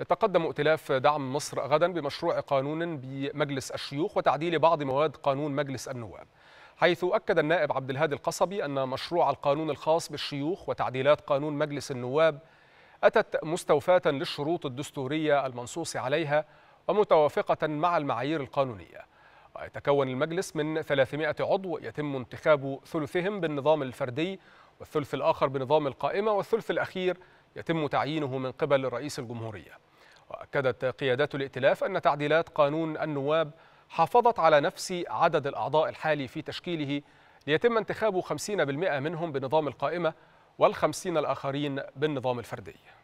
يتقدم ائتلاف دعم مصر غدا بمشروع قانون بمجلس الشيوخ وتعديل بعض مواد قانون مجلس النواب حيث أكد النائب عبد الهادي القصبي أن مشروع القانون الخاص بالشيوخ وتعديلات قانون مجلس النواب أتت مستوفاة للشروط الدستورية المنصوص عليها ومتوافقة مع المعايير القانونية ويتكون المجلس من 300 عضو يتم انتخاب ثلثهم بالنظام الفردي والثلث الآخر بنظام القائمة والثلث الأخير يتم تعيينه من قبل رئيس الجمهورية وأكدت قيادات الائتلاف أن تعديلات قانون النواب حافظت على نفس عدد الأعضاء الحالي في تشكيله ليتم انتخاب 50% منهم بنظام القائمة والخمسين الآخرين بالنظام الفردي